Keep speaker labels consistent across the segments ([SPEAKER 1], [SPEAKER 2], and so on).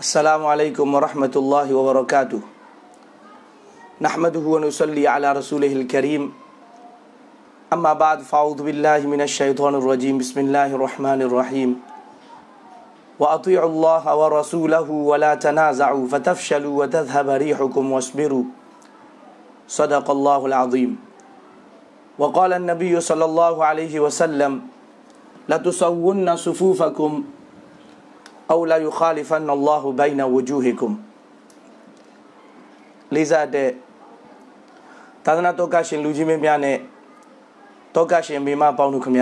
[SPEAKER 1] السلام عليكم ورحمة الله وبركاته نحمده ونصلي على رسوله الكريم أما بعد فأعوذ بالله من الشيطان الرجيم بسم الله الرحمن الرحيم وأطيعوا الله ورسوله ولا تنازعوا فتفشلوا وتذهب ريحكم واصبروا صدق الله العظيم وقال النبي صلى الله عليه وسلم لتصون صفوفكم أو لا يخالفن الله بين وجوهكم လေးစားတဲ့သာသနာတော်ကရှင်လူကြီးမင်းများနဲ့တော်ကရှင်မိမပေါင်းတို့ခမ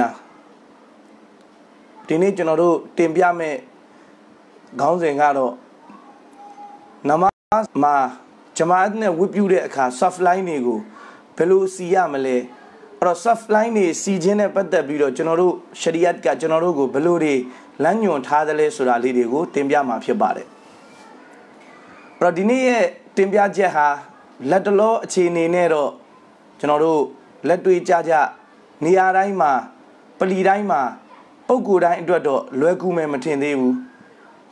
[SPEAKER 1] ဒီနေ့ကျွန်တော်တို့တင်ပြမယ့်ခေါင်းစဉ်ကတော့နမတ်မှာဂျမားနဲ့ဝတ်ပြုတဲ့အခါ soft line တွေကိုဘယ်လိုစီရမလဲအဲ့တော့ soft line တွေစီခြင်းနဲ့ပတ်သက်ပြီးတော့ကျွန်တော်တို့ရှရီယတ်ကကျွန်တော်တို့ကိုဘယ်လိုတွေလမ်းညွန်ထားသလဲဆိုတာလေးတွေကိုတင်ပြမှာဖြစ်ပါတယ်အဲ့တော့ဒီနေ့ရဲ့တင်ပြချက်ဟာလက်တလောအခြေအနေနဲ့တော့ကျွန်တော်တို့လက်တွေ့ကြကြနေရာတိုင်းမှာပလီတိုင်းမှာပုံကိုယ်တိုင်းအတွက်တော့လွယ်ကူမယ်မထင်သေးဘူး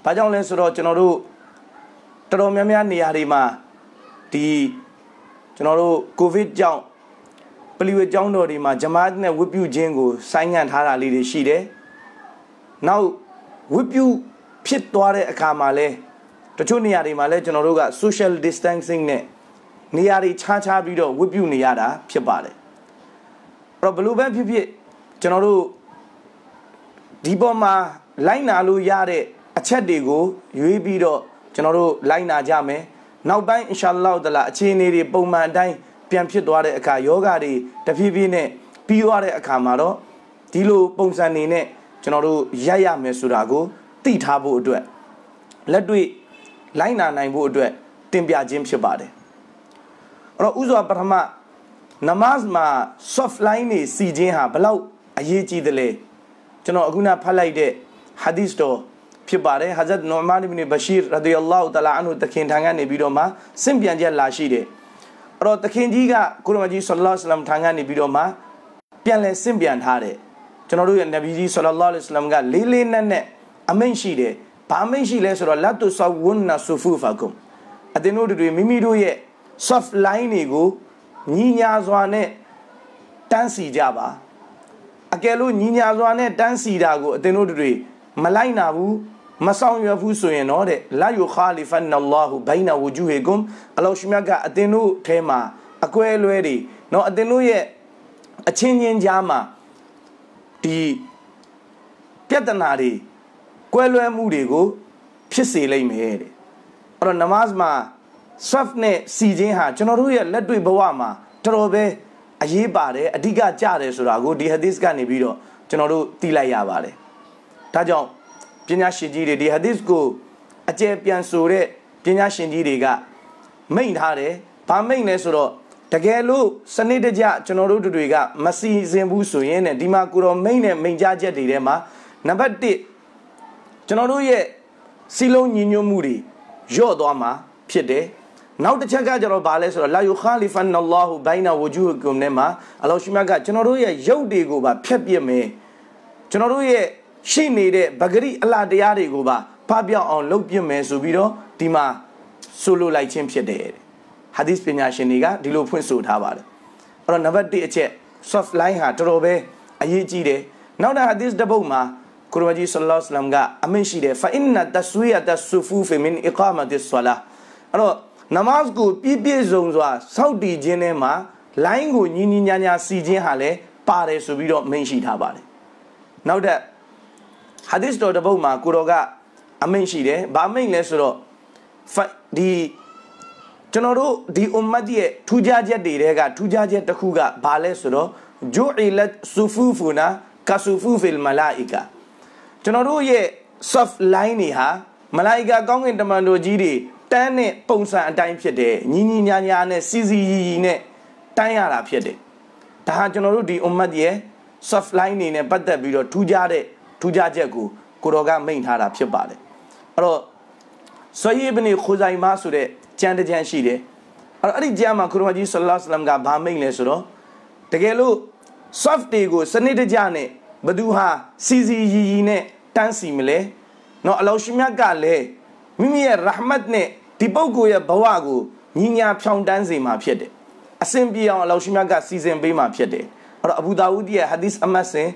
[SPEAKER 1] ဘာကြောင့်လဲဆိုတော့ကျွန်တော်တို့တော်တော်များများနေရာတွေမှာဒီကျွန်တော်တို့ကိုဗစ်ကြောင့်ပလီဝေကျောင်းတော်တွေမှာဂျမားနဲ့ဝတ်ပြုခြင်းကိုဆိုင်းငံ့ထားတာလေးတွေရှိတယ်။နောက်ဝိပုဖြစ်သွားတဲ့အခါမှာလဲတချို့နေရာတွေမှာလဲကျွန်တော်တို့က social distancing နဲ့နေရာတွေခြားခြားပြီးတော့ဝိပုနေရတာဖြစ်ပါတယ်အဲ့တော့ဘလို့ပဲဖြစ်ဖြစ်ကျွန်တော်တို့ဒီပေါ်မှာလိုက်နာလို့ရတဲ့အချက်တွေကိုရွေးပြီးတော့ကျွန်တော်တို့လိုက်နာကြမယ်နောက်ပိုင်းအင်ရှာလောက်တလာအခြေအနေတွေပုံမှန်အတိုင်းပြန်ဖြစ်သွားတဲ့အခါယောဂတွေတဖြည်းဖြည်းနဲ့ပြီးသွားတဲ့အခါမှာတော့ဒီလိုပုံစံနေနဲ့ကျွန်တော်တို့ရက်ရမယ်ဆိုတာကိုသိထားဖို့အတွက်လက်တွေ့လိုက်နာနိုင်ဖို့အတွက်တင်ပြခြင်းဖြစ်ပါတယ်အဲ့တော့ဥစွာပထမနမတ်မှာ soft line နေစီခြင်းဟာဘလောက်အရေးကြီးတယ်လဲကျွန်တော်အခုနဖတ်လိုက်တဲ့ hadith တော်ဖြစ်ပါတယ်ဟာဇတ်နူမန်ဘင်ဘရှိရဒီအလ္လာဟူတလာအန်ဟူတခင်ထံကနေပြီးတော့မှစင့်ပြန်ချက်လာရှိတယ်အဲ့တော့တခင်ကြီးကကုရမကြီးဆလ္လာလဟ်အလัยဟိဝါဆလမ်ထံကနေပြီးတော့မှပြန်လဲစင့်ပြန်ထားတယ်ကျွန်တော်တို့ရဲ့နဗီကြီးဆလလောလဟ်အလမ်ကလေးလေးနက်နက်အမိန့်ရှိတယ်ဘာအမိန့်ရှိလဲဆိုတော့လတ်တုဆဝွန်နာဆူဖူဖာကုမ်အတင်းတို့တွေမိမိတို့ရဲ့ soft line တွေကိုညီညာစွာနဲ့တန်းစီကြပါအကယ်လို့ညီညာစွာနဲ့တန်းစီတာကိုအတင်းတို့တွေမလိုက်နာဘူးမဆောင်ရွက်ဘူးဆိုရင်တော့တဲ့လာယုခါလီဖန်နလ္လာဟူဘိုင်နာဝဂျူဟီကွမ်အလောရှမြတ်ကအတင်းတို့ထဲမှာအကွဲလွဲတွေเนาะအတင်းတို့ရဲ့အချင်းချင်းကြားမှာဒီပြဿနာတွေကွဲလွဲမှုတွေကို ဖြစ်စေလိမ့်မယ်တဲ့အဲ့တော့နမတ်မှာ surf နဲ့စီခြင်းဟာကျွန်တော်တို့ရဲ့လက်တွေ့ဘဝမှာ တော်တော်ပဲအရေးပါတယ်အဓိကကြတယ်ဆိုတာကိုဒီ hadith ကနေပြီးတော့ကျွန်တော်တို့သိလိုက်ရပါတယ်ဒါကြောင့်ပညာရှင်ကြီးတွေဒီ hadith ကိုအကျယ်ပြန်ဆိုတဲ့ပညာရှင်ကြီးတွေကမိန့်ထားတယ်ဘာမိန့်လဲဆိုတော့တကယ်လို့စနစ်တကျကျွန်တော်တို့တွေကမစီစဉ်ဘူးဆိုရင်ねဒီမှာကိုတော်မိတ်နဲ့မိန်ကြားချက်တွေထဲမှာနံပါတ်1ကျွန်တော်တို့ရဲ့စီလုံးညီညွတ်မှုတွေညော့သွားမှာဖြစ်တယ်နောက်တစ်ချက်ကကျတော့ဗာလဲဆိုတော့လာယူခါလီဖန်အလ္လာဟူဘိုင်နာဝဂျူဟ်ကွမ်နဲ့မှာအလောရှိမြတ်ကကျွန်တော်တို့ရဲ့ရုပ်တွေကိုပါဖြတ်ပြစ်မယ်ကျွန်တော်တို့ရဲ့ရှိနေတဲ့ဗဂရိအလှတရားတွေကိုပါဖပြောင်းအောင် လုပ်ပြမယ်ဆိုပြီးတော့ဒီမှာဆိုလိုလိုက်ခြင်းဖြစ်တယ်ဟာဒီစ်ပညာရှင်တွေကဒီလိုဖွင့်ဆိုထားပါတယ်အဲ့တော့နံပါတ်1အချက် soft line ဟာတော်တော်ပဲအရေးကြီးတယ်နောက်တဲ့ဟာဒီစ်တစ်ပုဒ်မှာကုရမကြီးဆလ္လာလဟ်အလိုင်းကအမင်ရှိတယ်ဖအင်နတဆွေယတဆူဖူဖမင်အီကာမတ်ဆလာအဲ့တော့နမတ်ကိုပြည့်ပြည့်စုံစွာစောင့်တည်ခြင်းထဲမှာ line ကိုညီညီညာညာစီခြင်းဟာလည်းပါတယ်ဆိုပြီးတော့မင်ရှိထားပါတယ်နောက်တဲ့ဟာဒီစ်တော်တစ်ပုဒ်မှာကိုတော်ကအမင်ရှိတယ်ဘာမင်လဲဆိုတော့ဒီကျွန်တော်တို့ဒီအွမ်မတ်ရဲ့ထူးခြားချက်တွေတဲကထူးခြားချက်တစ်ခုကဘာလဲဆိုတော့ဂျူအီလတ်ဆူဖူဖူနာကဆူဖူဖီလ်မလာအီကာကျွန်တော်တို့ရဲ့ soft line တွေဟာမလာအီကာကောင်းကင်တမန်တော်ကြီးတွေတန်းနဲ့ပုံစံအတိုင်းဖြစ်တယ်ညီညီညာညာနဲ့စီစီရီရီနဲ့တန်းရတာဖြစ်တယ်ဒါဟာကျွန်တော်တို့ဒီအွမ်မတ်ရဲ့ soft line နေနဲ့ပတ်သက်ပြီးတော့ထူးခြားတဲ့ထူးခြားချက်ကိုကိုတော်ကမိန့်ထားတာဖြစ်ပါတယ်အဲ့တော့ဆွေဘနီခိုဇိုင်မာဆိုတဲ့ကျမ်းတစ်ကျမ်းရှိတယ်အဲ့တော့အဲ့ဒီကျမ်းမှာခရမကြီးဆလ္လာလမ်ကဗာမိတ်လဲဆိုတော့တကယ်လို့ soft တွေကိုစနစ်တကျနဲ့ဘသူဟာစီစီရီရီနဲ့တန်းစီမလဲเนาะအလောရှိမြတ်ကလည်းမိမိရဲ့ရဟမတ်နဲ့ဒီပုဂ္ဂိုလ်ရဲ့ဘဝကိုညီညာဖြောင်းတန်းစေမှာဖြစ်တယ်အစဉ်ပြေအောင်အလောရှိမြတ်ကစီစဉ်ပေးမှာဖြစ်တယ်အဲ့တော့အဘူဒါဝုဒ်ရဲ့ဟာဒီသ်အမတ်စဉ်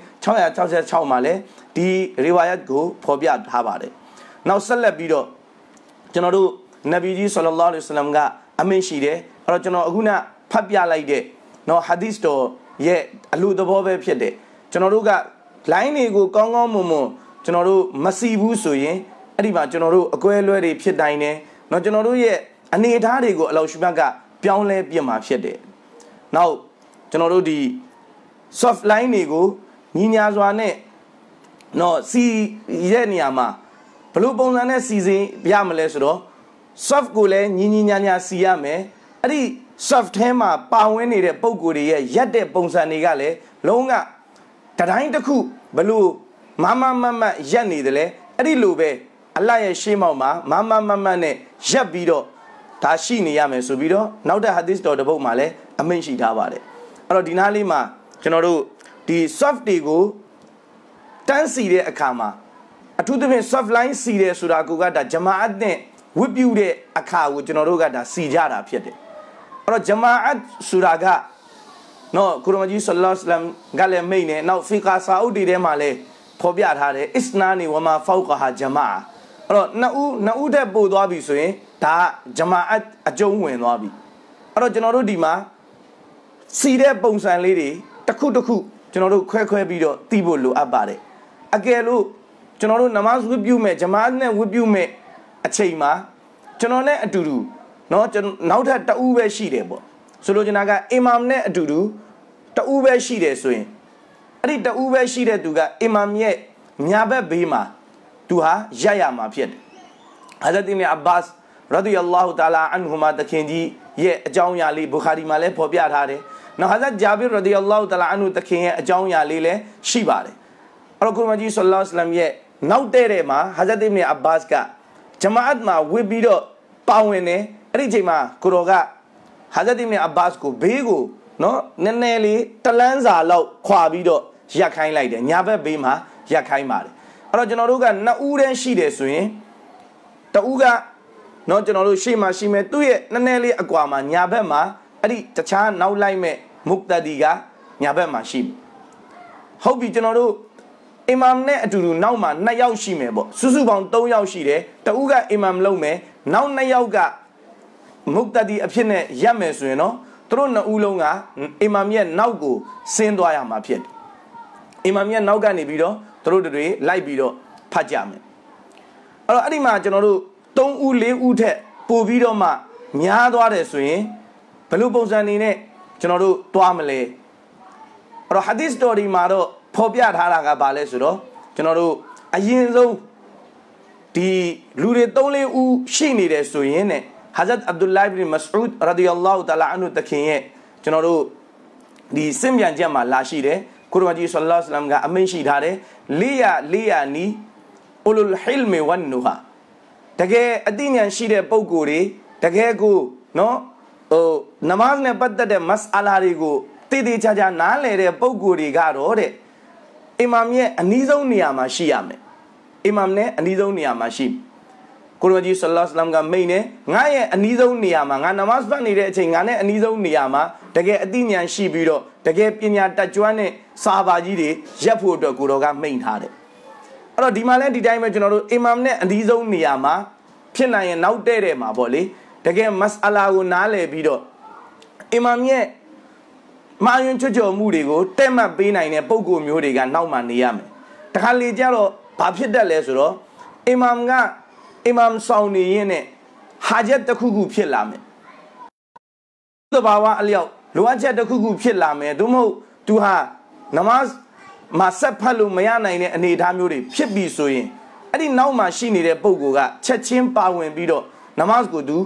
[SPEAKER 1] 666မှာလည်းဒီရီဝါယတ်ကို ဖော်ပြထားပါတယ်နောက်ဆက်လက်ပြီးတော့ကျွန်တော်တို့နဗီကြီးဆလလောလစလမ်ကအမိန့်ရှိတယ်အဲ့တော့ကျွန်တော်အခုနဖတ်ပြလိုက်တဲ့နော်ဟာဒီစ်တော်ရဲ့အလူသဘောပဲဖြစ်တယ်ကျွန်တော်တို့ကလိုင်းတွေကိုကောင်းကောင်းမွန်မွန်ကျွန်တော်တို့မစီဘူးဆိုရင်အဲ့ဒီမှာကျွန်တော်တို့အကွဲလွဲတွေဖြစ်တိုင်းတယ်နော်ကျွန်တော်တို့ရဲ့အနေအထားတွေကိုအလောရှုမတ်ကပြောင်းလဲပြင်မှာဖြစ်တယ်နောက်ကျွန်တော်တို့ဒီ soft line တွေကိုညီညာစွာနဲ့နော်စီရဲ့နေရာမှာဘလို့ပုံစံနဲ့စီစဉ်ရမလဲဆိုတော့ soft ကိုလည်းညီညီညာညာစီရမယ်အဲ့ဒီ soft ထဲမှာပါဝင်နေတဲ့ပုံကိုယ်တွေရဲ့ရက်တဲ့ပုံစံတွေကလည်းလုံးကတတိုင်းတစ်ခုဘလို့မမမမရက်နေတယ်လေအဲ့ဒီလိုပဲအလရဲ့ရှေးမောက်မှာမမမမနဲ့ရက်ပြီးတော့ဒါရှိနေရမယ်ဆိုပြီးတော့နောက်တဲ့ hadith တော်တစ်ပုဒ်မှာလည်းအမိန့်ရှိထားပါတယ်အဲ့တော့ဒီနားလေးမှာကျွန်တော်တို့ဒီ soft တွေကိုတန်းစီတဲ့အခါမှာအထူးသဖြင့် soft line စီတယ်ဆိုတာကကဒါဂျမာအတ်နဲ့ဝတ်ပြုတဲ့အခါကိုကျွန်တော်တို့ကဒါစီကြတာဖြစ်တယ်အဲ့တော့ဂျမာအတ်ဆိုတာကနော်ကုရမကြီးဆလ္လာလမ်ကလည်းမိတ်နေနောက်ဖီကာဆာအုပ်တီထဲမှာလည်းဖော်ပြထားတယ်အစ္စနာနေဝမာဖောက်ကဟာဂျမာအဲ့တော့နှစ်ဦးနှစ်ဦးတက်ပို့သွားပြီဆိုရင်ဒါဂျမာအတ်အကျုံးဝင်သွားပြီအဲ့တော့ကျွန်တော်တို့ဒီမှာစီတဲ့ပုံစံလေးတွေတစ်ခုတစ်ခုကျွန်တော်တို့ခွဲခွဲပြီးတော့သိဖို့လိုအပ်ပါတယ်အကယ်လို့ကျွန်တော်တို့နမတ်ဝတ်ပြုမဲ့ဂျမာအတ်နဲ့ဝတ်ပြုမဲ့အချိန်မှာကျွန်တော်နဲ့အတူတူเนาะကျွန်တော်နောက်ထပ်တအူးပဲရှိတယ်ပေါ့ဆိုလိုချင်တာကအီမာမ်နဲ့အတူတူတအူးပဲရှိတယ်ဆိုရင်အဲ့ဒီတအူးပဲရှိတဲ့သူကအီမာမ်ရဲ့ညာဘက်ဘေးမှာသူဟာရရမှာဖြစ်တယ်ဟာဇတ်အီမအဘတ်ရဒီအလ္လာဟူတာလာအန်ဟူမာတခင်ကြီးရဲ့အကြောင်းအရာလေးဘူခါရီမှာလည်းဖော်ပြထားတယ်နောက်ဟာဇတ်ဂျာဘီရဒီအလ္လာဟူတာလာအန်ဟူတခင်ရဲ့အကြောင်းအရာလေးလည်းရှိပါတယ်အဲ့တော့ကုရ်မန်ကြီးဆလ္လာလ္လာဟူအလိုင်းဝါဆလမ်ရဲ့နောက်တဲ့တဲ့မှာဟာဇတ်အီမအဘတ်ကဂျမာအတ်မှာဝစ်ပြီးတော့ပါဝင်တယ်အဲ့ဒီချိန်မှာကိုတော်ကဟာဇတ်ဒီမင်အဘတ်ကိုဘေးကို နော်နည်းနည်းလေးတလန်းစာလောက်ခွာပြီးတော့ရက်ခိုင်းလိုက်တယ်ညာဘက်ဘေးမှာရက်ခိုင်းပါတယ်အဲ့တော့ကျွန်တော်တို့ကနှစ်ဦးတန်းရှိတယ်ဆိုရင်တဦးကနော်ကျွန်တော်တို့ရှေ့မှာရှိမယ်သူ့ရဲ့နည်းနည်းလေးအကွာမှာညာဘက်မှာအဲ့ဒီတခြားနောက်လိုက်မဲ့မုတ်တဒီကညာဘက်မှာရှိဟုတ်ပြီကျွန်တော်တို့အီမမ်နဲ့အတူတူနောက်မှာ2ယောက်ရှိမယ်ပေါ့စုစုပေါင်း3ယောက်ရှိတယ်တဦးကအီမမ်လုပ်မယ်နောက်2ယောက်ကမုတ်တတီအဖြစ်နဲ့ရပ်မယ်ဆိုရင်တော့သူတို့နှစ်ဦးလုံးကအီမမ်ရဲ့နောက်ကိုဆင်းသွားရမှာဖြစ်တယ်အီမမ်ရဲ့နောက်ကနေပြီးတော့သူတို့တွေလိုက်ပြီးတော့ဖတ်ကြမယ်အဲ့တော့အဲ့ဒီမှာကျွန်တော်တို့3ဦး4ဦးထက်ပိုပြီးတော့မှများသွားတယ်ဆိုရင်ဘယ်လိုပုံစံနေနဲ့ကျွန်တော်တို့သွားမလဲအဲ့တော့ဟာဒီစ်တော်ဒီမှာတော့ဖော်ပြထားတာကဘာလဲဆိုတော့ကျွန်တော်တို့အရင်ဆုံးဒီလူတွေ၃၄ဦးရှိနေတယ်ဆိုရင်တဲ့ဟာဇတ်အဗ်ဒူလိုက်ဘ်မဆူဒ်ရာဒီယัลလာဟူတလာအန်ဟူတခင်ရဲ့ကျွန်တော်တို့ဒီစင်ပြန်ချက်မှာလာရှိတယ်ကုရ်မကြီးဆလ္လာလဟ်အလမ်ကအမိန့်ရှိထားတယ်လေးရလေးရနီအူလူလ်ဟီလ်မီဝန်နူဟာတကယ်အသိဉာဏ်ရှိတဲ့ပုံကိုယ်တွေတကယ်ကိုနော်ဟိုနမတ်နဲ့ပတ်သက်တဲ့မစအလာတွေကိုတည်တည်ချာချာနားလည်တဲ့ပုံကိုယ်တွေကတော့တဲ့အီမာမ်ရဲ့အနီးဆုံးနေရာမှာရှိရမယ်အီမာမ်နဲ့အနီးဆုံးနေရာမှာရှိကိုရမကြီးဆလ္လာလမ်ကမိန်နဲ့ငါရဲ့အနီးဆုံးနေရာမှာငါနမတ်ဖတ်နေတဲ့အချိန်ငါနဲ့အနီးဆုံးနေရာမှာတကယ်အသိဉာဏ်ရှိပြီးတော့တကယ်ပညာတတ်ကျွမ်းတဲ့စာဘာကြီးတွေရက်ဖို့အတွက်ကိုတော်ကမိန်ထားတယ်အဲ့တော့ဒီမှာလဲဒီတိုင်းပဲကျွန်တော်တို့အီမာမ်နဲ့အနီးဆုံးနေရာမှာဖြစ်နိုင်ရင်နောက်တဲ့တဲ့မှာပေါ့လေတကယ်မစအလာကိုနားလည်ပြီးတော့အီမာမ်ရဲ့မာယွန်းချွတ်ချော်မှုတွေကိုတက်မှတ်ပေးနိုင်တဲ့ပုံကိုမျိုးတွေကနောက်မှနေရမယ်တခါလေကြတော့ဘာဖြစ်တတ်လဲဆိုတော့အီမမ်ကအီမမ်ဆောင်နေရင်နဲ့ဟာဂျတ်တစ်ခုခုဖြစ်လာမယ်သဘာဝအလျောက်လိုအပ်ချက်တစ်ခုခုဖြစ်လာမယ်သို့မဟုတ်သူဟာနမတ်မဆက်ဖတ်လို့မရနိုင်တဲ့အနေအထားမျိုးတွေဖြစ်ပြီဆိုရင်အဲ့ဒီနောက်မှာရှိနေတဲ့ပုံကချက်ချင်းပါဝင်ပြီးတော့နမတ်ကိုသူ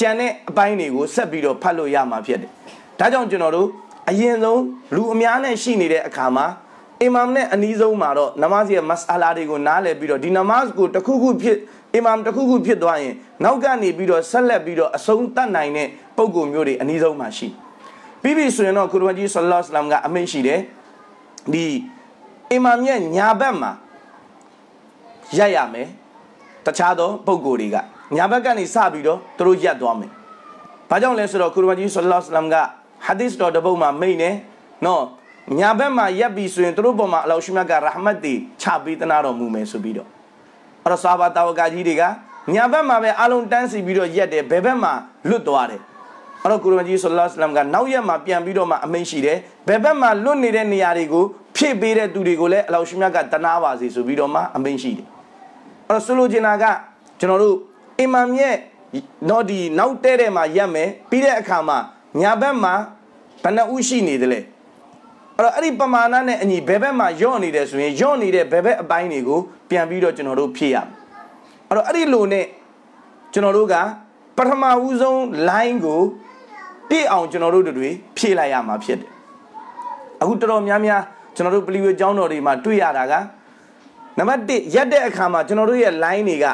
[SPEAKER 1] ကြံတဲ့အပိုင်းတွေကိုဆက်ပြီးတော့ဖတ်လို့ရမှာဖြစ်တယ်ဒါကြောင့်ကျွန်တော်တို့အရင်ဆုံးလူအများနဲ့ရှိနေတဲ့အခါမှာအီမမ်နဲ့အနီးဆုံးမှာတော့နမဇ်ရဲ့မစအလာတွေကိုနားလည်ပြီးတော့ဒီနမဇ်ကိုတစ်ခုခုဖြစ်အီမမ်တစ်ခုခုဖြစ်သွားရင်နောက်ကနေပြီးတော့ဆက်လက်ပြီးတော့အဆုံးတတ်နိုင်တဲ့ပုံကိုမျိုးတွေအနီးဆုံးမှာရှိပြီးပြီဆိုရင်တော့ကုရ်အာန်ကြီးဆလ္လာလ္လာမ်ကအမိန့်ရှိတယ်ဒီအီမမ်ရဲ့ညာဘက်မှာရက်ရမယ်တခြားသောပုံကိုတွေကညာဘက်ကနေစပြီးတော့သူတို့ရက်သွားမယ်ဘာကြောင့်လဲဆိုတော့ကုရ်အာန်ကြီးဆလ္လာလ္လာမ်ကဟာဒီစ်တော်တပုတ်မှာမိတ်နေနော်ညာဘက်မှာရက်ပြီဆိုရင်သူတို့ပေါ်မှာအလောရှိမတ်ကရဟမတ်တီချပေးသနာတော်မူမယ်ဆိုပြီးတော့အဲ့တော့ဆာဘာတာဝကကြီးတွေကညာဘက်မှာပဲအလုံးတန်းစီပြီးတော့ရက်တယ်ဘယ်ဘက်မှာလွတ်သွားတယ်အဲ့တော့ကုရမကြီးဆလ္လာလ္လမ်ကနောက်ရက်မှာပြန်ပြီးတော့မှအမိန့်ရှိတယ်ဘယ်ဘက်မှာလွတ်နေတဲ့နေရာတွေကိုဖြည့်ပေးတဲ့သူတွေကိုလည်းအလောရှိမတ်ကတနာပါစေဆိုပြီးတော့မှအမိန့်ရှိတယ်အဲ့တော့ဆိုလိုချင်တာကကျွန်တော်တို့အီမမ်ရဲ့တော့ဒီနောက်တဲ့တဲ့မှာရက်မယ်ပြီးတဲ့အခါမှာညာဘက်မှာဘယ်နှဦးရှိနေတယ်လဲအဲ့တော့အဲ့ဒီပမာဏနဲ့အညီဘယ်ဘက်မှာညော့နေတယ်ဆိုရင်ညော့နေတဲ့ဘယ်ဘက်အပိုင်းတွေကို ပြန်ပြီးတော့ကျွန်တော်တို့ဖြည့်ရမယ်အဲ့တော့အဲ့ဒီလိုနဲ့ကျွန်တော်တို့ကပထမဦးဆုံး line ကိုပြည့်အောင် ကျွန်တော်တို့တွေဖြည့်လိုက်ရမှာဖြစ်တယ်အခုတော်တော်များများကျွန်တော်တို့ပလီဝေကျောင်းတော်တွေမှာတွေ့ရတာကနံပါတ်1ရက်တဲ့အခါမှာကျွန်တော်တို့ရဲ့ line တွေက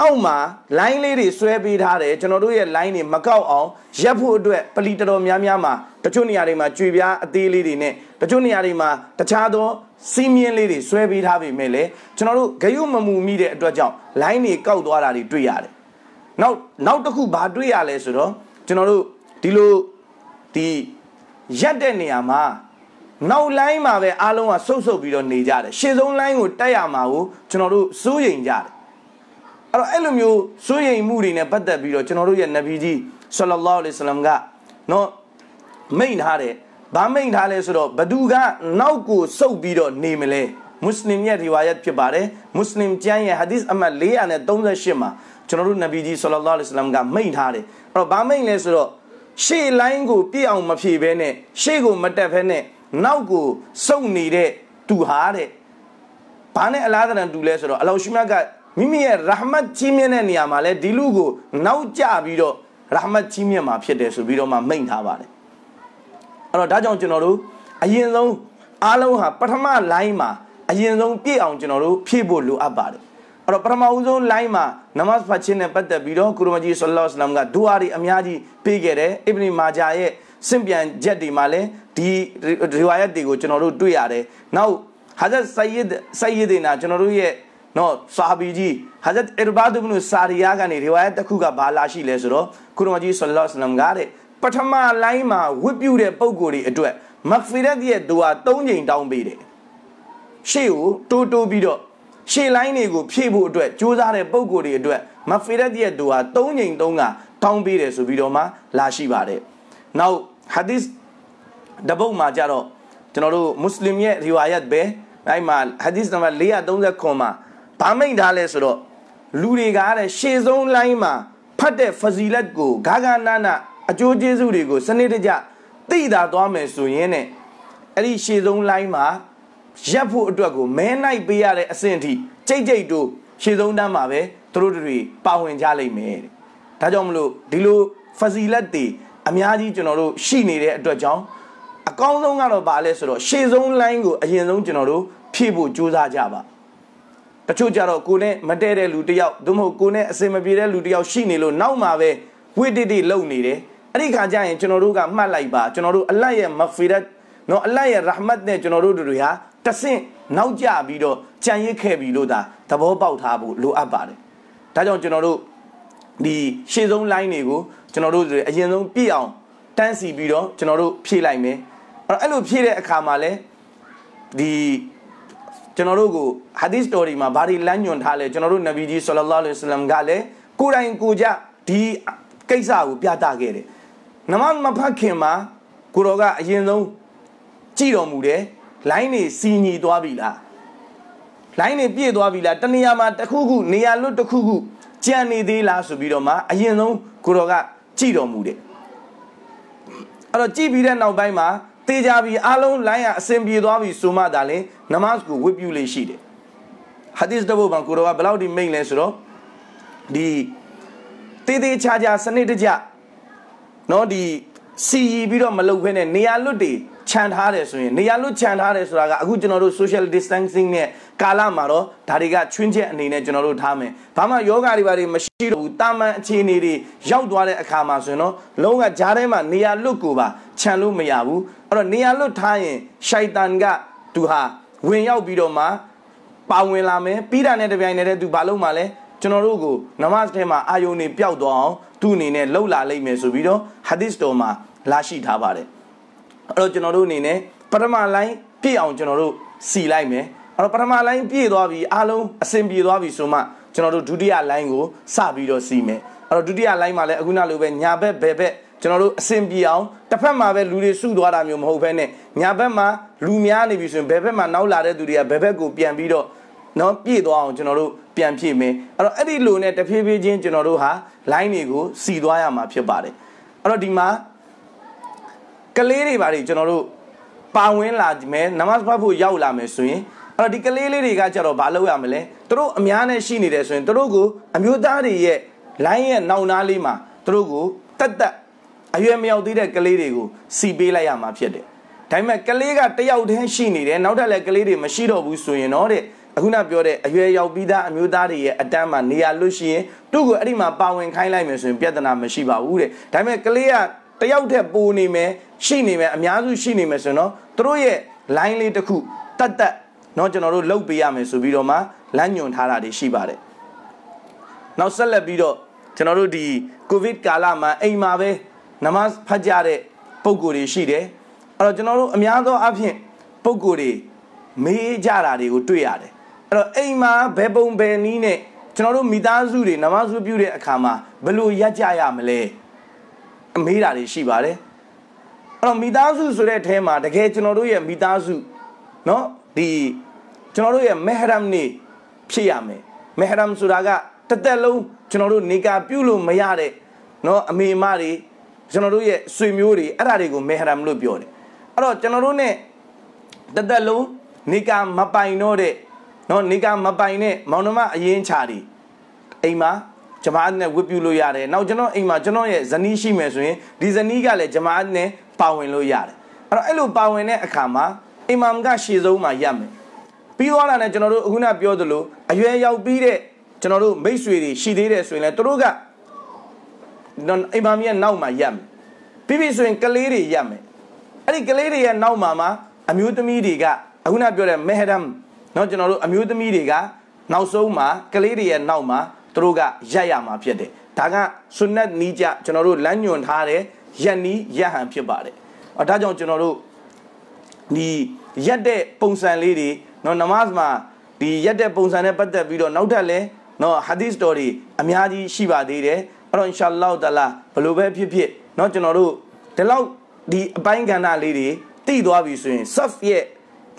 [SPEAKER 1] အောက်မှာ line လေးတွေဆွဲပေးထားတယ်ကျွန်တော်တို့ရဲ့ line တွေမကောက်အောင်ရက်ဖို့အတွက်ပလီတော်တော်များများမှာတချို့နေရာတွေမှာကြွေပြားအသေးလေးတွေနဲ့တချို့နေရာတွေမှာတခြားသောစီမင်းလေးတွေဆွဲပေးထားပေမဲ့လည်းကျွန်တော်တို့ဂရုမမူမိတဲ့အတွက်ကြောင့် line တွေကောက်သွားတာတွေတွေ့ရတယ်။နောက်နောက်တစ်ခုဘာတွေ့ရလဲဆိုတော့ကျွန်တော်တို့ဒီလိုဒီရက်တဲ့နေရာမှာနောက်လိုင်းမှာပဲအားလုံးကဆုတ်ဆုတ်ပြီးတော့နေကြတယ်ရှေ့ဆုံးလိုင်းကိုတက်ရမှာကိုကျွန်တော်တို့စိုးရိမ်ကြတယ်အဲ့တော့အဲ့လိုမျိုးစိုးရိမ်မှုတွေနဲ့ပတ်သက်ပြီးတော့ကျွန်တော်တို့ရဲ့နဗီကြီးဆလလောလဟ်အလိုင်းမ်ကနော်မိန်ထားတယ်ဘာမိန်ထားလဲဆိုတော့ဘသူကနောက်ကိုစုပ်ပြီးတော့နေမလဲမွတ်စလင်ရဲ့ဒီဝါယတ်ဖြစ်ပါတယ်မွတ်စလင်ကျမ်းရဲ့ဟာဒီသ်အမတ်438မှာကျွန်တော်တို့နဗီကြီးဆလလောလဟ်အလိုင်းမ်ကမိန်ထားတယ်အဲ့တော့ဘာမိန်လဲဆိုတော့ရှေ့လိုင်းကို ပြည့်အောင်မဖြေဘဲနဲ့ရှေ့ကိုမတက်ဘဲနဲ့နောက်ကိုစုပ်နေတဲ့သူဟာတဲ့ဘာနဲ့အလားတန်တူလဲဆိုတော့အလောရှိမြတ်ကမိမိရဲ့ရဟမတ်ကြီးမြတ်တဲ့နေရာမှာလဲဒီလူကိုနောက်ကျပြီးတော့ရဟမတ်ကြီးမြတ်မှာဖြစ်တယ်ဆိုပြီးတော့မှမိန့်ထားပါတယ်အဲ့တော့ဒါကြောင့်ကျွန်တော်တို့အရင်ဆုံးအားလုံးဟာပထမ line မှာအရင်ဆုံးပြည့်အောင်ကျွန်တော်တို့ဖြည့်ဖို့လိုအပ်ပါတယ်အဲ့တော့ပထမဦးဆုံး line မှာနမတ်ဖတ်ခြင်းနဲ့ပတ်သက်ပြီးတော့ကုရမကြီးဆလ္လာလ္လာဟ်အလัยဟိဝါစလမ်ကဒူအာတွေအများကြီးပေးခဲ့တယ်အစ်ဗနီမာဂျာရဲ့စင်ပြန်ချက်တွေမှာလည်းဒီရီဝါယတ်တွေကိုကျွန်တော်တို့တွေ့ရတယ်နောက်ဟာဇတ်ဆယစ်ဆယစ်ဒီနာကျွန်တော်တို့ရဲ့နော်ဆာဘီကြီးဟာဇတ်အီရဘာဒ်ဘနူဆာရီယာကနေဒီဝါယတ်တစ်ခုကဘာလာရှိလဲဆိုတော့ကုရမကြီးဆလ္လာလ္လာဟ်အလိုင်းဝါဆလမ်ကတဲ့ပထမလိုင်းမှာဝတ်ပြုတဲ့ပုံကိုယ်တွေအတွက်မဂ်ဖီရတ်ရဲ့ဒူအာ၃ချိန်တောင်းပေးတယ်ရှေ့ကိုတိုးတိုးပြီးတော့ရှေ့လိုင်းတွေကိုဖြည့်ဖို့အတွက်စူးစမ်းတဲ့ပုံကိုယ်တွေအတွက်မဂ်ဖီရတ်ရဲ့ဒူအာ၃ချိန်၃ကတောင်းပေးတယ်ဆိုပြီးတော့မှလာရှိပါတယ်နောက်ဟာဒီသ်တပုတ်မှာကြတော့ကျွန်တော်တို့မွတ်စလင်ရဲ့ရီဝါယတ်ပဲအဲ့မှာဟာဒီသ်နံပါတ်439မှာဗာမိတ်ထားလဲဆိုတော့လူတွေကတဲ့ရှေ့ဆုံးလိုင်းမှာ ဖတ်တဲ့ဖဇီလက်ကိုဂါဂနာနာ အကျိုးကျေးဇူးတွေကိုစနစ်တကျသိတာသွားမယ်ဆိုရင်ねအဲ့ဒီရှေ့ဆုံးလိုင်းမှာရက်ဖို့အတွက်ကိုမဲနိုင်ပေးရတဲ့အဆင့်အထိကြိတ်ကြိတ်တို့ရှေ့ဆုံးတန်းမှာပဲသူတို့တွေပါဝင်ကြလိမ့်မယ်တဲ့ဒါကြောင့်မလို့ဒီလိုဖဇီလက်တွေအများကြီးကျွန်တော်တို့ရှိနေတဲ့အတွက်ကြောင့်အကောင်းဆုံးကတော့ဗာလဲဆိုတော့ရှေ့ဆုံးလိုင်းကိုအရင်ဆုံးကျွန်တော်တို့ဖြည့်ဖို့ကြိုးစားကြပါတချို့ကြတော့ကိုနဲ့မတည့်တဲ့လူတယောက်သို့မဟုတ်ကိုနဲ့အစင်မပြေတဲ့လူတယောက်ရှိနေလို့နောက်မှာပဲဝိတ္တိလုံနေတယ်အဲ့ဒီခါကျရင်ကျွန်တော်တို့ကမှတ်လိုက်ပါကျွန်တော်တို့အလတ်ရဲ့မဖီရတ်နော်အလတ်ရဲ့ရဟမတ်နဲ့ကျွန်တော်တို့တို့ဟာတဆင့်နောက်ကျပြီးတော့ကြံရစ်ခဲ့ပြီလို့ဒါသဘောပေါက်ထားဖို့လိုအပ်ပါတယ်ဒါကြောင့်ကျွန်တော်တို့ဒီရှေ့ဆုံး line တွေကိုကျွန်တော်တို့အရင်ဆုံးပြည့်အောင်တန်းစီပြီးတော့ကျွန်တော်တို့ဖြည့်လိုက်မယ်အဲ့တော့အဲ့လိုဖြည့်တဲ့အခါမှာလဲဒီကျွန်တော်တို့ကိုဟာဒီစ်တော်ဒီမှာဘာတွေလမ်းညွှန်ထားလဲကျွန်တော်တို့နဗီကြီးဆလလာလဟ်အလမ်ကလည်းကိုယ်တိုင်ကိုကြဒီကိစ္စကိုပြသခဲ့တယ်နမမဖတ်ခင်မှာကိုတော်ကအရင်ဆုံးကြည့်တော်မူတယ်လိုင်းနေစီညီသွားပြီလားလိုင်းနေပြည့်သွားပြီလားတနေရာမှာတစ်ခုခု နေရာလွတ်တစ်ခုခုကြံနေသေးလားဆိုပြီးတော့မှအရင်ဆုံးကိုတော်ကကြည့်တော်မူတယ်အဲ့တော့ကြည့်ပြီးတဲ့နောက်ပိုင်းမှာတေချာပြီးအားလုံးလိုင်းရအစင်ပြေသွားပြီဆိုမှသာလေနမတ်ကိုဝတ်ပြုလေးရှိတယ်ဟာဒီစ်တဘုတ်မှာကိုတော်ကဘယ်လောက်ဒီမိန့်လဲဆိုတော့ဒီတေးသေးချာချာစနစ်တကျเนาะဒီစီရီပြီးတော့မလုပ်ဘဲနဲ့နေရာလွတ်တွေခြံထားတယ်ဆိုရင်နေရာလွတ်ခြံထားတယ်ဆိုတာကအခုကျွန်တော်တို့ social distancing နဲ့ကာလမှာတော့ဒါတွေကချွင်းချက်အနေနဲ့ကျွန်တော်တို့ထားမယ်။ဘာမှယောဂတွေဘာတွေမရှိတော့ဘူး။တာမန်အခြေအနေတွေရောက်သွားတဲ့အခါမှာဆိုရင်တော့လုံးဝကြားထဲမှာနေရာလွတ်ကိုပါခြံလို့မရဘူး။အဲ့တော့နေရာလွတ်ထားရင်ရှိုက်တန်ကသူဟာဝင်ရောက်ပြီးတော့မှပါဝင်လာမယ်ပြီးတာနဲ့တပြိုင်တည်းတည်းသူဘာလုပ်မှာလဲကျွန်တော်တို့ကိုနမတ်ထဲမှာအာယုန်တွေပျောက်သွားအောင်သူ့အနေနဲ့လှုပ်လာလိမ့်မယ်ဆိုပြီးတော့ဟာဒီစ်တော်မှာလာရှိထားပါတယ်အဲ့တော့ကျွန်တော်တို့အနေနဲ့ပထမလိုင်းပြည့်အောင် ကျွန်တော်တို့စီလိုက်မယ်အဲ့တော့ပထမလိုင်းပြည့်သွားပြီအားလုံးအဆင်ပြေသွားပြီဆိုမှကျွန်တော်တို့ဒုတိယလိုင်းကိုစပြီးတော့စီမယ်အဲ့တော့ဒုတိယလိုင်းမှာလည်းအခုနလိုပဲညာဘက်ဘယ်ဘက်ကျွန်တော်တို့အဆင်ပြေအောင်တစ်ဖက်မှာပဲလူတွေစုသွားတာမျိုးမဟုတ်ဘဲနဲ့ညာဘက်မှာလူများနေပြီဆိုရင်ဘယ်ဘက်မှာနောက်လာတဲ့သူတွေကဘယ်ဘက်ကိုပြန်ပြီးတော့နော်ပြည့်သွားအောင်ကျွန်တော်တို့ပြန်ဖြည့်မယ်အဲ့တော့အဲ့ဒီလိုနဲ့တဖြည်းဖြည်းချင်းကျွန်တော်တို့ဟာ line တွေကိုစီသွားရမှာဖြစ်ပါတယ်အဲ့တော့ဒီမှာကလေးတွေဘာတွေကျွန်တော်တို့ပါဝင်လာမယ်နမတ်ဖတ်ဖို့ရောက်လာမယ်ဆိုရင်အဲ့တော့ဒီကလေးလေးတွေကကျတော့ဘာလုပ်ရမလဲသူတို့အများနဲ့ရှိနေတယ်ဆိုရင်သူတို့ကိုအမျိုးသားတွေရဲ့ line ရဲ့နောက်နားလေးမှာသူတို့ကိုတက်တက်အရွယ်မရောက်သေးတဲ့ကလေးတွေကိုစီပေးလိုက်ရမှာဖြစ်တယ်ဒါပေမဲ့ကလေးကတယောက်တည်းရှိနေတယ်နောက်ထပ်လည်းကလေးတွေမရှိတော့ဘူးဆိုရင်တော့တဲ့အခုနပြောတဲ့အရွယ်ရောက်ပြီးသားအမျိုးသားတွေရဲ့အတန်းမှာနေရာလွတ်ရှိရင်သူ့ကိုအဲ့ဒီမှာပါဝင်ခိုင်းလိုက်မယ်ဆိုရင်ပြဿနာမရှိပါဘူးတဲ့ဒါပေမဲ့ကလေးကတယောက်တည်းပိုနေမယ်ရှိနေမယ်အများစုရှိနေမယ်ဆိုရင်တော့သူတို့ရဲ့ line လေးတစ်ခုတတ်တတ်เนาะကျွန်တော်တို့လုပ်ပေးရမယ်ဆိုပြီးတော့မှလမ်းညွှန်ထားတာတွေရှိပါတယ်နောက်ဆက်လက်ပြီးတော့ကျွန်တော်တို့ဒီကိုဗစ်ကာလမှာအိမ်မှာပဲနမတ်ဖတ်ကြတဲ့ပုံကိုယ်တွေရှိတယ်အဲ့တော့ကျွန်တော်တို့အများသောအားဖြင့်ပုံကိုယ်တွေမေးကြတာတွေကိုတွေ့ရတယ်အဲ့တော့အိမ်မှာဘယ်ပုံဘယ်နည်းနဲ့ကျွန်တော်တို့မိသားစုတွေနမတ်စုပြုတဲ့အခါမှာဘယ်လိုရပ်ကြရမလဲအမေးတာတွေရှိပါတယ်အဲ့တော့မိသားစုဆိုတဲ့အထဲမှာတကယ်ကျွန်တော်တို့ရဲ့မိသားစုเนาะဒီကျွန်တော်တို့ရဲ့မဟရမ်နေဖြစ်ရမယ်မဟရမ်ဆိုတာကတသက်လုံးကျွန်တော်တို့နေကာပြုလို့မရတဲ့เนาะအမေအမတွေကျွန်တော်တို့ရဲ့ဆွေမျိုးတွေအဲ့ဒါတွေကိုမေဟရမ်လို့ပြောတယ်အဲ့တော့ကျွန်တော်တို့ ਨੇ တသက်လုံးနေကာမပိုင်တော့တဲ့နော်နေကာမပိုင်တဲ့မောင်နှမအရင်ချာတွေအိမ်မှာဂျမားနဲ့ဝတ်ပြုလို့ရတယ်နောက်ကျွန်တော်အိမ်မှာကျွန်တော်ရဲ့ဇနီးရှိမယ်ဆိုရင်ဒီဇနီးကလည်းဂျမားနဲ့ပါဝင်လို့ရတယ်အဲ့တော့အဲ့လိုပါဝင်တဲ့အခါမှာအီမမ်ကရှေ့ဆုံးမှာရပ်မယ်ပြီးသွားတာနဲ့ကျွန်တော်တို့အခုနပြောသလိုအရွယ်ရောက်ပြီးတဲ့ကျွန်တော်တို့မိတ်ဆွေတွေရှိသေးတယ်ဆိုရင်လည်းတို့ကအိမ်မာမီရဲ့နောက်မှာရပ်မယ်ပြီးပြီဆိုရင်ကလေးတွေရပ်မယ်အဲ့ဒီကလေးတွေရဲ့နောက်မှာမှာအမျိုးသမီးတွေကအခုနပြောတဲ့မေဟဒမ်နော်ကျွန်တော်တို့အမျိုးသမီးတွေကနောက်ဆုံးမှာကလေးတွေရဲ့နောက်မှာသူတို့ကရပ်ရမှာဖြစ်တယ်ဒါကဆွန်နတ်နီးကြကျွန်တော်တို့လမ်းညွှန်ထားတဲ့ယက်နီးယက်ဟန်ဖြစ်ပါတယ်အဲဒါကြောင့်ကျွန်တော်တို့ဒီရက်တဲ့ပုံစံလေးတွေနော်နမတ်မှာဒီရက်တဲ့ပုံစံနဲ့ပတ်သက်ပြီးတော့နောက်ထပ်လဲနော်ဟာဒီစ်တော်တွေအများကြီးရှိပါသေးတယ်အဲ့တော့ inshallah တလားဘယ်လိုပဲဖြစ်ဖြစ်เนาะကျွန်တော်တို့ဒီလောက်ဒီအပိုင်းကဏ္ဍလေးတွေတိသွားပြီဆိုရင် surf ရဲ့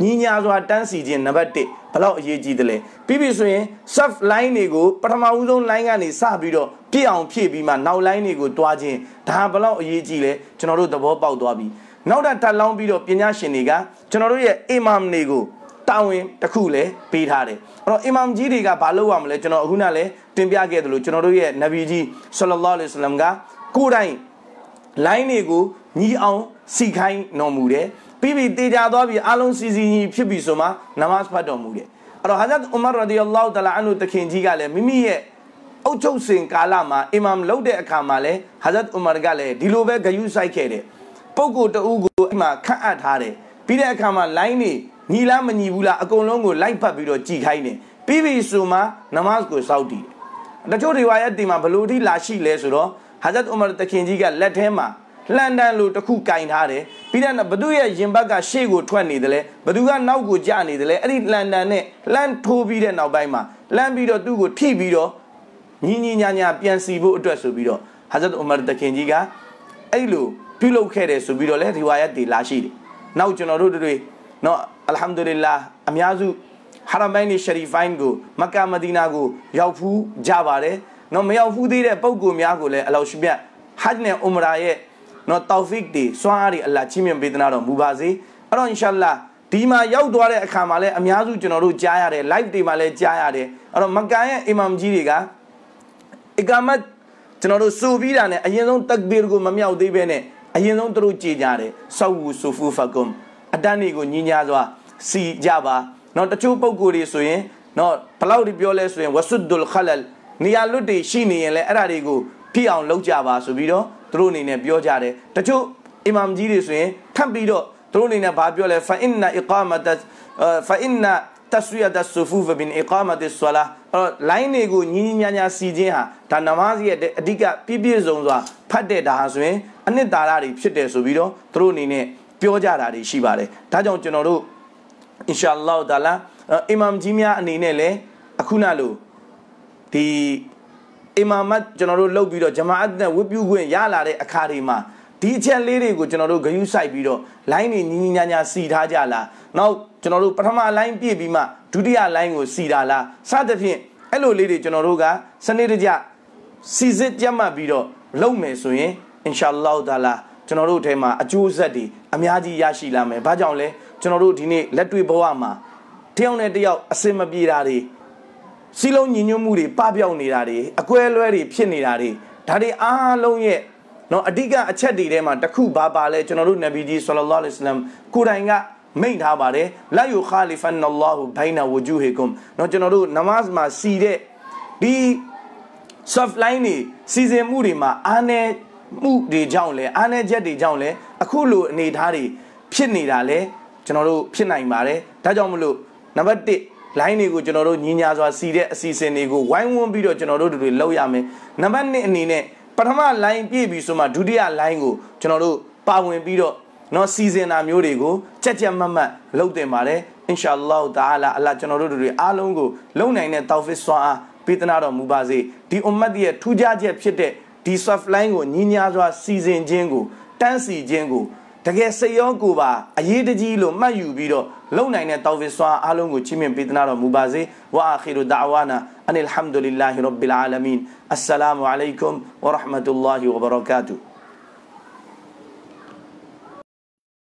[SPEAKER 1] ညီညာစွာတန်းစီခြင်းနံပါတ်1ဘလောက်အရေးကြီးတယ်လဲပြီးပြီဆိုရင် surf line တွေကိုပထမဦးဆုံး line ကနေစပြီးတော့ပြည့်အောင်ဖြည့်ပြီးမှနောက် line တွေကိုတွားခြင်းဒါဘလောက်အရေးကြီးလဲကျွန်တော်တို့သဘောပေါက်သွားပြီနောက်တာတက်လောင်းပြီးတော့ပညာရှင်တွေကကျွန်တော်တို့ရဲ့ imam တွေကိုတာဝန်တစ်ခုလည်းပေးထားတယ်အဲ့တော့အီမမ်ကြီးတွေကဘာလုပ်ရမလဲကျွန်တော်အခုနလည်းတင်ပြခဲ့သလိုကျွန်တော်တို့ရဲ့နဗီကြီးဆလလောလဟ်အလัยဟိဝါစလမ် ကကိုယ်တိုင် line တွေကိုညီအောင်စီခိုင်းတော်မူတယ်ပြီးပြီးတေချာသွားပြီးအလုံးစီစီညီဖြစ်ပြီးဆိုမှနမတ်ဖတ်တော်မူတယ်အဲ့တော့ဟာဇတ်ဥမာရာဒီအလ္လာဟ်တလာအန်ုတခင်ကြီးကလည်းမိမိရဲ့အုတ်ချုပ်စင်ကာလမှာအီမမ်လှုပ်တဲ့အခါမှာလည်းဟာဇတ်ဥမာကလည်းဒီလိုပဲဂယုဆိုင်ခဲ့တယ်ပုဂ္ဂိုလ်တဦးကိုအိမ်မှာခန့်အပ်ထားတယ်ပြီးတဲ့အခါမှာ line တွေညီလားမညီဘူးလားအကုန်လုံးကိုလိုက်ဖတ်ပြီးတော့ကြည်ခိုင်းတယ်ပြီးပြီဆိုမှနမတ်ကိုစောက်တည်တချို့တွေဝါရဲ့ဒီမှာဘလို့ထိလာရှိလဲဆိုတော့ဟာဇတ်ဥမာတခင်ကြီးကလက်ထဲမှာလှန်တန်းလို့တခုကင်ထားတယ်ပြီးတော့ဘသူရဲ့ရင်ဘက်ကရှေ့ကိုထွက်နေတယ်လဲဘသူကနောက်ကိုကျနေတယ်လဲအဲ့ဒီလှန်တန်းနဲ့လှန်ထိုးပြီးတဲ့နောက်ပိုင်းမှာလှန်ပြီးတော့သူ့ကိုထိပြီးတော့ညီညီညာညာပြန်စီဖို့အတွက်ဆိုပြီးတော့ဟာဇတ်ဥမာတခင်ကြီးကအဲ့လိုပြုလုပ်ခဲ့တယ်ဆိုပြီးတော့လဲဒီဝါရဲ့ဒီလာရှိတယ်နောက်ကျွန်တော်တို့တွေနော်အလ်ဟမ်ဒူလ illah အများစုဟာရမိုင်းရှရီဖိုင်းကို မက္ကာမဒီနာကိုရောက်ဖူးကြပါတယ်နော်မရောက်ဖူးသေးတဲ့ပုံကိုများကိုလည်းအလောရှိမြတ်ဟတ်နဲ့အူမရာရဲ့နော်တောဖစ်တွေစွမ်းအားတွေအလ္လာချီးမြှင့်ပေးသနာတော်မူပါစေအဲ့တော့အင်ရှာလာဒီမှာရောက်သွားတဲ့အခါမှာလည်းအများစုကျွန်တော်တို့ကြားရတယ် live တွေမှာလည်းကြားရတယ်အဲ့တော့မက္ကာရဲ့အီမမ်ကြီးတွေကအီကာမတ်ကျွန်တော်တို့စူပြီးတာနဲ့အရင်ဆုံးတက်ဘီရ်ကိုမမြောက်သေးဘဲနဲ့အရင်ဆုံးသူတို့ကြေကြတယ်ဆောဝူဆူဖူဖကွမ်အတန်းတွေကိုညင်ညာစွာစီကြပါနော်တချို့ပုံကိုယ်တွေဆိုရင်နော်ဘလောက်ဒီပြောလဲဆိုရင်ဝဆုဒုလ်ခလလ်နေရာလွတ်တွေရှိနေရင်လည်းအဲ့ဒါတွေကိုဖြစ်အောင်လုပ်ကြပါဆိုပြီးတော့သူတို့အနေနဲ့ပြောကြတယ်တချို့အီမမ်ကြီးတွေဆိုရင်ထပ်ပြီးတော့သူတို့အနေနဲ့ဘာပြောလဲဖာအင်နာအီကာမတ်ဖာအင်နာတဆွေယတ်ဆူဖူဖ်ဘင်အီကာမတ်ဆလာ line တွေကိုညီညီညာညာစီခြင်းဟာဒါနမာဇ်ရဲ့အဓိကပြည့်ပြည့်စုံစွာဖတ်တဲ့ဒါဆိုရင်အနှစ်သာရတွေဖြစ်တယ်ဆိုပြီးတော့သူတို့အနေနဲ့ပြောကြတာတွေရှိပါတယ်ဒါကြောင့်ကျွန်တော်တို့အင်ရှာအလ္လာဟ်တာလာအီမမ်ကြီးများအနေနဲ့လည်းအခုနလိုဒီအီမာမတ်ကျွန်တော်တို့လုပ်ပြီးတော့ဂျမာအတ်နဲ့ဝတ်ပြုခွင့်ရလာတဲ့အခါတွေမှာဒီအချက်လေးတွေကိုကျွန်တော်တို့ဂယုစိုက်ပြီးတော့ line တွေညီညီညာညာစီထားကြလားနောက်ကျွန်တော်တို့ပထမ line ပြည့်ပြီးမှဒုတိယ line ကိုစီတာလားစသဖြင့်အဲ့လိုလေးတွေကျွန်တော်တို့ကစနစ်တကျစီစစ်ကြမှတ်ပြီးတော့လုပ်မယ်ဆိုရင် inshallah ဒါလားကျွန်တော်တို့အထဲမှာအကျိုးဆက်တွေအများကြီးရရှိလာမယ်။ဘာကြောင့်လဲကျွန်တော်တို့ဒီနေ့လက်တွေ့ဘဝမှာတယောက်နဲ့တယောက်အစင်မပြေတာတွေစီလုံးညီညွတ်မှုတွေပပျောက်နေတာတွေအကွဲလွဲတွေဖြစ်နေတာတွေဒါတွေအားလုံးရဲ့နော်အဓိကအချက်တွေထဲမှာတစ်ခုဘာပါလဲကျွန်တော်တို့နဗီကြီးဆလလောလ္လဟ်အလိုင်းကိုတိုင်ကမိန့်ထားပါတယ်လာယူခါလီဖန်နလ္လာဟူဘိုင်နာဝဂျူဟီကွမ်နော်ကျွန်တော်တို့နမတ်မှာစီတဲ့ဒီ soft line တွေစီစဉ်မှုတွေမှာအားနည်းမှုတွေကြောင့်လဲအားနည်းချက်တွေကြောင့်လဲအခုလိုအနေအထားတွေဖြစ်နေတာလဲကျွန်တော်တို့ဖြစ်နိုင်ပါတယ်ဒါကြောင့်မလို့နံပါတ်1 line တွေကိုကျွန်တော်တို့ညီညာစွာစီတဲ့အစီအစဉ်တွေကိုဝိုင်းဝန်းပြီးတော့ကျွန်တော်တို့တွေလောက်ရမယ်နံပါတ်2အနေနဲ့ပထမ line ပြည့်ပြီဆိုမှဒုတိယ line ကိုကျွန်တော်တို့ပါဝင်ပြီးတော့နော်စီစဉ်တာမျိုးတွေကိုကြက်ကြက်မတ်မတ်လုပ်တင်ပါတယ်အင်ရှာအလ္လာဟ်တာအလာအလာကျွန်တော်တို့တွေအားလုံးကိုလုံနိုင်တဲ့တောက်ဖစ်ဆွမ်းအားပေးသနာတော်မူပါစေဒီအွမ်မတ်ရဲ့ထူးခြားချက်ဖြစ်တဲ့ဒီ soft line ကိုညီညာစွာစီစဉ်ခြင်းကိုတန်းစီခြင်းကိုတကယ်စိတ်ရောကိုယ်ပါအရေးတကြီးလို့မှတ်ယူပြီးတော့လုံနိုင်တဲ့တောက်ဝစ်စွာအားလုံးကိုချီးမြှင့်ပေးသနာတော်မူပါစေဝါအခီရူဒါဝါနာအန်အလ်ဟမ်ဒူလ illah ရဘ်ဘီလ်အာလမင်အစ္စလာမူအလိုင်ကွမ်ဝရဟမတူလာဟီဝဘရကာတူ